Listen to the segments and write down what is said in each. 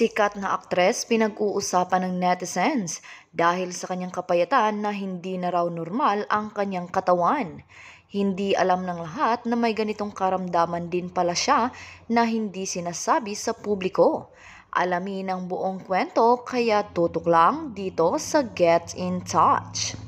Sikat na aktres pinag-uusapan ng netizens dahil sa kanyang kapayatan na hindi na raw normal ang kanyang katawan. Hindi alam ng lahat na may ganitong karamdaman din pala siya na hindi sinasabi sa publiko. Alamin ang buong kwento kaya tutok lang dito sa Get in Touch.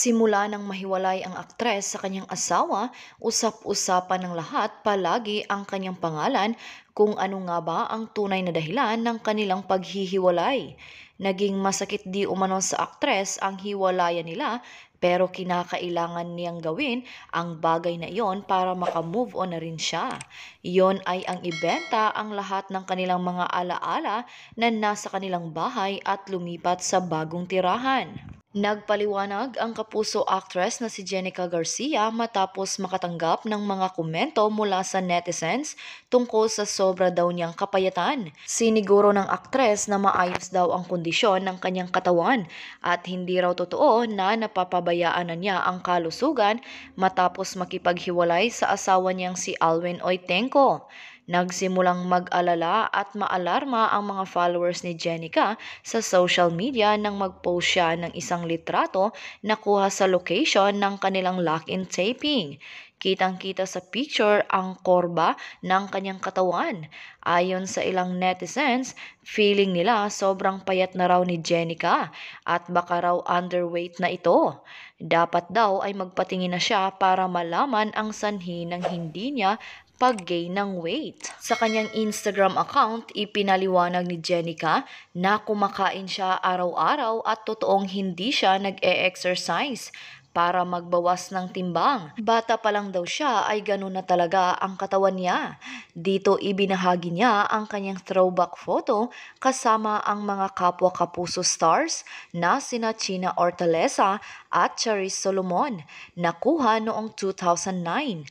Simula nang mahiwalay ang aktres sa kanyang asawa, usap-usapan ng lahat palagi ang kanyang pangalan kung ano nga ba ang tunay na dahilan ng kanilang paghihiwalay. Naging masakit di umano sa aktres ang hiwalayan nila pero kinakailangan niyang gawin ang bagay na iyon para makamove on na rin siya. Iyon ay ang ibenta ang lahat ng kanilang mga alaala na nasa kanilang bahay at lumipat sa bagong tirahan. Nagpaliwanag ang kapuso actress na si Jenica Garcia matapos makatanggap ng mga komento mula sa netizens tungkol sa sobra daw niyang kapayatan. Siniguro ng actress na maayos daw ang kondisyon ng kanyang katawan at hindi raw totoo na napapabayaan na niya ang kalusugan matapos makipaghiwalay sa asawa niyang si Alwin Oitenko. Nagsimulang mag-alala at maalarma ang mga followers ni Jenica sa social media nang mag-post siya ng isang litrato na kuha sa location ng kanilang lock-in taping. Kitang-kita sa picture ang korba ng kanyang katawan. Ayon sa ilang netizens, feeling nila sobrang payat na raw ni Jenica at baka raw underweight na ito. Dapat daw ay magpatingin na siya para malaman ang sanhi ng hindi niya pag-gain ng weight. Sa kanyang Instagram account, ipinaliwanag ni Jenica na kumakain siya araw-araw at totoong hindi siya nag-e-exercise para magbawas ng timbang. Bata pa lang daw siya ay ganun na talaga ang katawan niya. Dito ibinahagi niya ang kanyang throwback photo kasama ang mga kapwa kapuso stars na sina China Ortalesa at Charis Solomon na kuha noong 2009.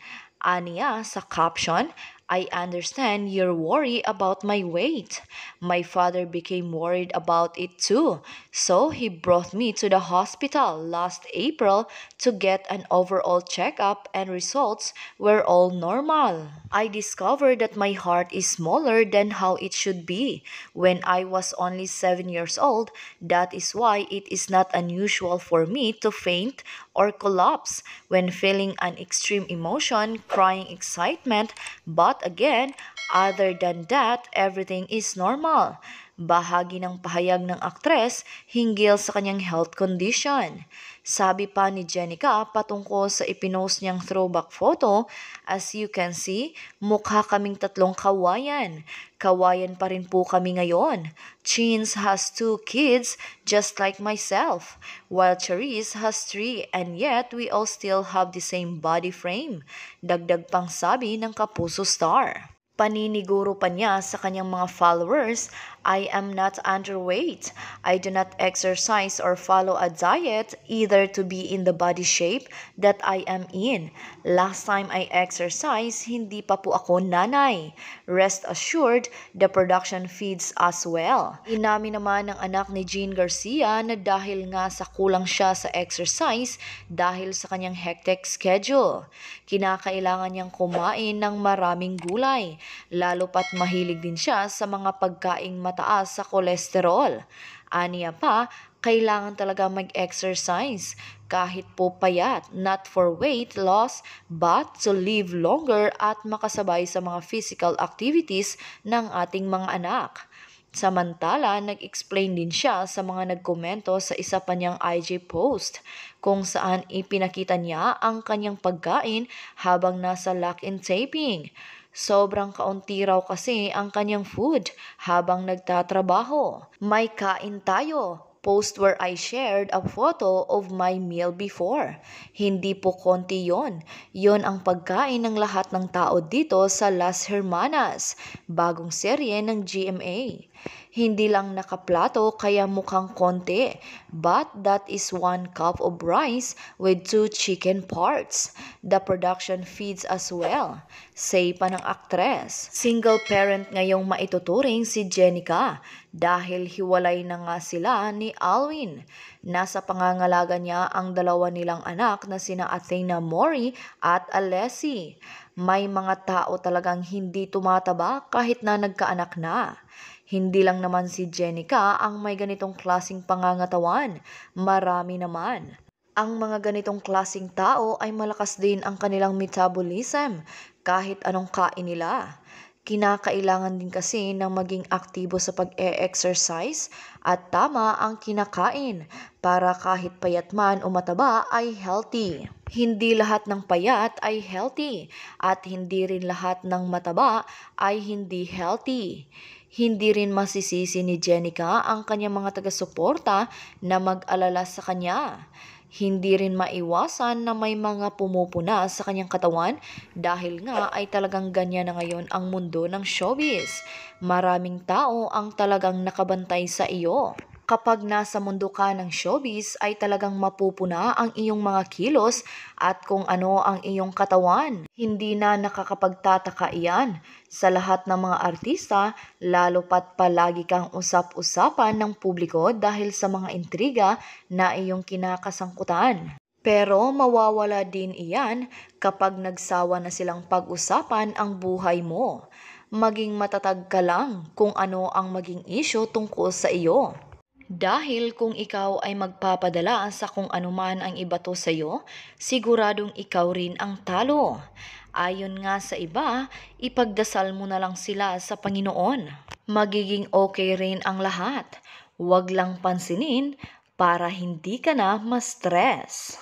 Aniya sa caption, I understand your worry about my weight. My father became worried about it too, so he brought me to the hospital last April to get an overall checkup, and results were all normal. I discovered that my heart is smaller than how it should be when I was only seven years old. That is why it is not unusual for me to faint or collapse when feeling an extreme emotion, crying excitement, but again, other than that, everything is normal. Bahagi ng pahayag ng aktres hinggil sa kanyang health condition. Sabi pa ni Jenica patungkol sa ipinost niyang throwback photo, as you can see, mukha kaming tatlong kawayan. Kawayan pa rin po kami ngayon. Chins has two kids just like myself, while Charisse has three and yet we all still have the same body frame. Dagdag pang sabi ng Kapuso Star paniniguro pa niya sa kanyang mga followers I am not underweight. I do not exercise or follow a diet either to be in the body shape that I am in. Last time I exercise, hindi pa po ako nanay. Rest assured, the production feeds us well. Inamin naman ng anak ni Jean Garcia na dahil nga sa kulang siya sa exercise dahil sa kanyang hectic schedule. Kinakailangan niyang kumain ng maraming gulay, lalo pat mahilig din siya sa mga pagkaing mataas sa kolesterol. Aniya pa, kailangan talaga mag-exercise kahit po payat, not for weight loss, but to live longer at makasabay sa mga physical activities ng ating mga anak. Samantala, nag-explain din siya sa mga nagkomento sa isa pa niyang IG post kung saan ipinakita niya ang kanyang pagkain habang nasa lock-in taping. Sobrang kaunti raw kasi ang kanyang food habang nagtatrabaho. May kain tayo, post where I shared a photo of my meal before. Hindi po konti yon. Yon ang pagkain ng lahat ng tao dito sa Las Hermanas, bagong serye ng GMA. Hindi lang nakaplato kaya mukhang konti, but that is one cup of rice with two chicken parts. The production feeds as well. Say pa ng aktres. Single parent ngayong maituturing si Jenica dahil hiwalay na nga sila ni Alwin. Nasa pangangalaga niya ang dalawa nilang anak na sina Athena Mori at Alessi. May mga tao talagang hindi tumataba kahit na nagkaanak na. Hindi lang naman si Jenica ang may ganitong klasing pangangatawan, marami naman. Ang mga ganitong klasing tao ay malakas din ang kanilang metabolism kahit anong kain nila. Kinakailangan din kasi ng maging aktibo sa pag-e-exercise at tama ang kinakain para kahit payat man o mataba ay healthy. Hindi lahat ng payat ay healthy at hindi rin lahat ng mataba ay hindi healthy. Hindi rin masisisi ni Jenica ang kanyang mga taga-suporta na mag-alala sa kanya. Hindi rin maiwasan na may mga pumupuna sa kanyang katawan dahil nga ay talagang ganyan na ngayon ang mundo ng showbiz. Maraming tao ang talagang nakabantay sa iyo kapag nasa mundo ka ng showbiz ay talagang mapupuna ang iyong mga kilos at kung ano ang iyong katawan. Hindi na nakakapagtataka iyan sa lahat ng mga artista lalo pat palagi kang usap-usapan ng publiko dahil sa mga intriga na iyong kinakasangkutan. Pero mawawala din iyan kapag nagsawa na silang pag-usapan ang buhay mo. Maging matatag ka lang kung ano ang maging isyo tungkol sa iyo. Dahil kung ikaw ay magpapadala sa kung anuman ang ibato sa iyo, siguradong ikaw rin ang talo. Ayon nga sa iba, ipagdasal mo na lang sila sa Panginoon. Magiging okay rin ang lahat. Huwag lang pansinin para hindi ka na ma-stress.